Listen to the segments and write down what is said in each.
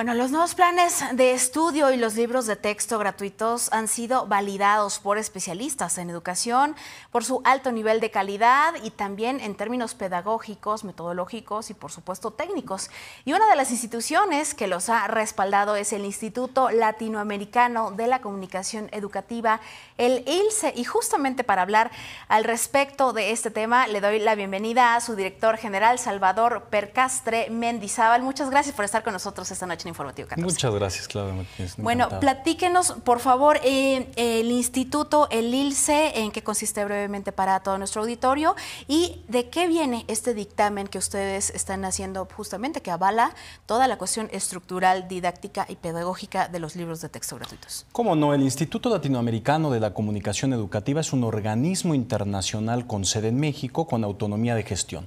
Bueno, los nuevos planes de estudio y los libros de texto gratuitos han sido validados por especialistas en educación por su alto nivel de calidad y también en términos pedagógicos, metodológicos y por supuesto técnicos. Y una de las instituciones que los ha respaldado es el Instituto Latinoamericano de la Comunicación Educativa, el ILCE. Y justamente para hablar al respecto de este tema, le doy la bienvenida a su director general, Salvador Percastre Mendizábal. Muchas gracias por estar con nosotros esta noche. Informativo Muchas gracias, Claudia Martínez. Bueno, platíquenos, por favor, eh, el instituto, el ILCE, en qué consiste brevemente para todo nuestro auditorio y de qué viene este dictamen que ustedes están haciendo justamente, que avala toda la cuestión estructural, didáctica y pedagógica de los libros de texto gratuitos. Cómo no, el Instituto Latinoamericano de la Comunicación Educativa es un organismo internacional con sede en México con autonomía de gestión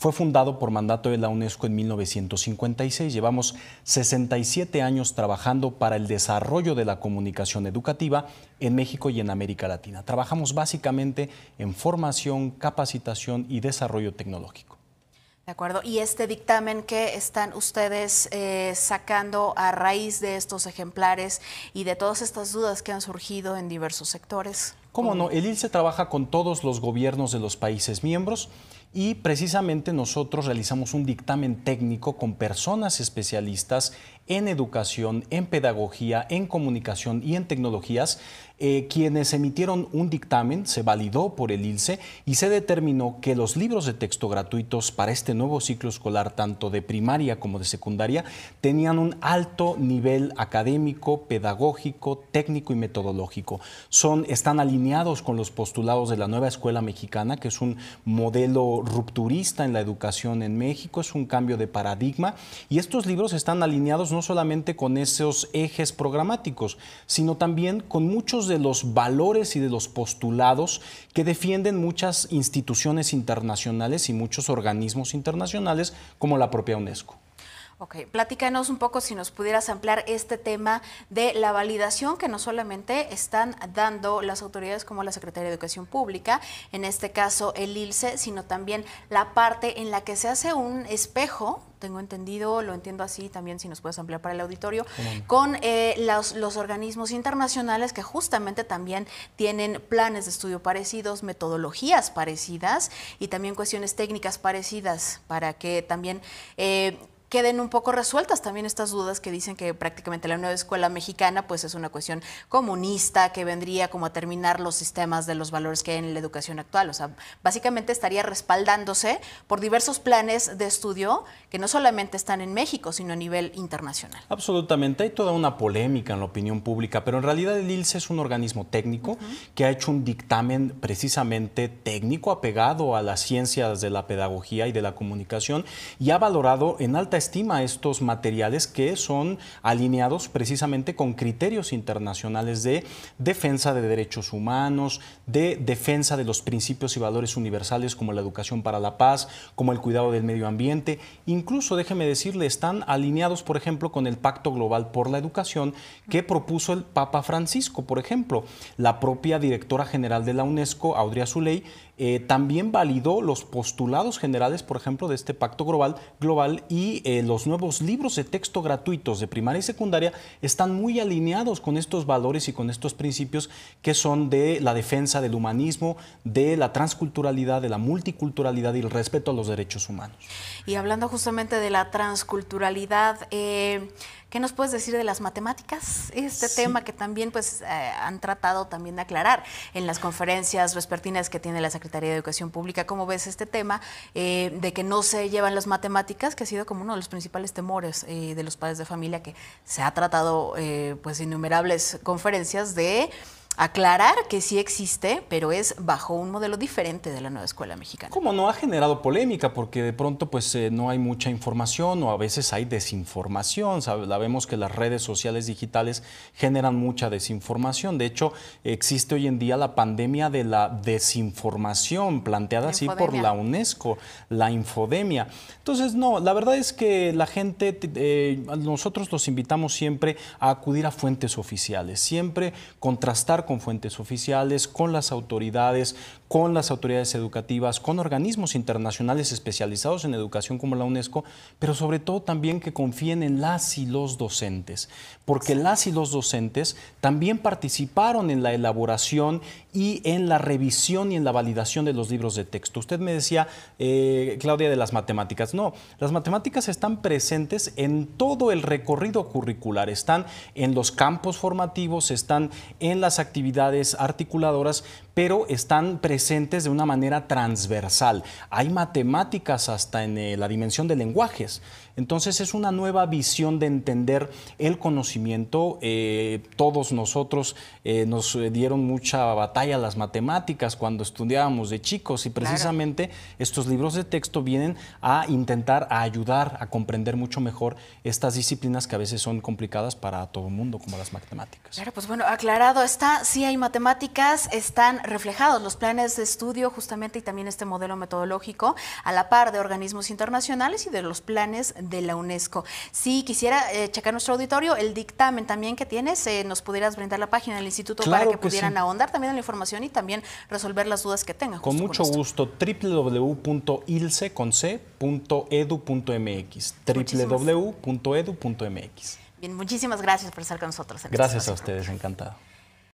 fue fundado por mandato de la UNESCO en 1956. Llevamos 67 años trabajando para el desarrollo de la comunicación educativa en México y en América Latina. Trabajamos básicamente en formación, capacitación y desarrollo tecnológico. De acuerdo. ¿Y este dictamen que están ustedes eh, sacando a raíz de estos ejemplares y de todas estas dudas que han surgido en diversos sectores? ¿Cómo no? El ILSE trabaja con todos los gobiernos de los países miembros y precisamente nosotros realizamos un dictamen técnico con personas especialistas en educación, en pedagogía, en comunicación y en tecnologías, eh, quienes emitieron un dictamen, se validó por el ILSE y se determinó que los libros de texto gratuitos para este nuevo ciclo escolar, tanto de primaria como de secundaria, tenían un alto nivel académico, pedagógico, técnico y metodológico. Son, están alineados alineados con los postulados de la nueva escuela mexicana, que es un modelo rupturista en la educación en México, es un cambio de paradigma y estos libros están alineados no solamente con esos ejes programáticos, sino también con muchos de los valores y de los postulados que defienden muchas instituciones internacionales y muchos organismos internacionales como la propia UNESCO. Ok, platícanos un poco si nos pudieras ampliar este tema de la validación que no solamente están dando las autoridades como la Secretaría de Educación Pública, en este caso el ILSE, sino también la parte en la que se hace un espejo tengo entendido, lo entiendo así también, si nos puedes ampliar para el auditorio, con eh, los, organismos internacionales que justamente también tienen planes de estudio parecidos, metodologías parecidas y también cuestiones técnicas parecidas para que también eh, queden un poco resueltas también estas dudas que dicen que prácticamente la nueva escuela mexicana pues es una cuestión comunista que vendría como a terminar los sistemas de los valores que hay en la educación actual. O sea, básicamente estaría respaldándose por diversos planes de estudio que no solamente están en México, sino a nivel internacional. Absolutamente, hay toda una polémica en la opinión pública, pero en realidad el ILSE es un organismo técnico que ha hecho un dictamen precisamente técnico apegado a las ciencias de la pedagogía y de la comunicación y ha valorado en alta estima estos materiales que son alineados precisamente con criterios internacionales de defensa de derechos humanos, de defensa de los principios y valores universales como la educación para la paz, como el cuidado del medio ambiente. Incluso, déjeme decirle, están alineados, por ejemplo, con el Pacto Global por la Educación que propuso el Papa Francisco, por ejemplo. La propia directora general de la UNESCO, Audrey Azoulay, eh, también validó los postulados generales, por ejemplo, de este pacto global, global y eh, los nuevos libros de texto gratuitos de primaria y secundaria están muy alineados con estos valores y con estos principios que son de la defensa del humanismo, de la transculturalidad, de la multiculturalidad y el respeto a los derechos humanos. Y hablando justamente de la transculturalidad, eh, ¿Qué nos puedes decir de las matemáticas? Este tema que también pues eh, han tratado también de aclarar en las conferencias vespertinas que tiene la Secretaría de Educación Pública. ¿Cómo ves este tema eh, de que no se llevan las matemáticas, que ha sido como uno de los principales temores eh, de los padres de familia que se ha tratado pues innumerables conferencias de aclarar que sí existe, pero es bajo un modelo diferente de la nueva escuela mexicana. Como no ha generado polémica, porque de pronto pues eh, no hay mucha información o a veces hay desinformación. Sabemos que las redes sociales digitales generan mucha desinformación. De hecho, existe hoy en día la pandemia de la desinformación, planteada así por la UNESCO, la infodemia. Entonces, no, la verdad es que la gente, eh, nosotros los invitamos siempre a acudir a fuentes oficiales, siempre contrastar con fuentes oficiales, con las autoridades, con las autoridades educativas, con organismos internacionales especializados en educación como la UNESCO, pero sobre todo también que confíen en las y los docentes, porque las y los docentes también participaron en la elaboración y en la revisión y en la validación de los libros de texto. Usted me decía, eh, Claudia, de las matemáticas. No, las matemáticas están presentes en todo el recorrido curricular, están en los campos formativos, están en las actividades actividades articuladoras, pero están presentes de una manera transversal. Hay matemáticas hasta en eh, la dimensión de lenguajes. Entonces es una nueva visión de entender el conocimiento. Eh, todos nosotros eh, nos dieron mucha batalla a las matemáticas cuando estudiábamos de chicos y precisamente estos libros de texto vienen a intentar a ayudar a comprender mucho mejor estas disciplinas que a veces son complicadas para todo el mundo, como las matemáticas. Claro, pues bueno, aclarado está. Si sí hay matemáticas, están reflejados los planes de estudio justamente y también este modelo metodológico a la par de organismos internacionales y de los planes de la UNESCO. Si quisiera eh, checar nuestro auditorio, el dictamen también que tienes, eh, nos pudieras brindar la página del instituto para que, pudieran ahondar también en la información y también resolver las dudas que tengan. Con mucho gusto, www.ilce.edu.mx www.edu.mx. Bien, muchísimas gracias por estar con nosotros. Este gracias a ustedes, encantado.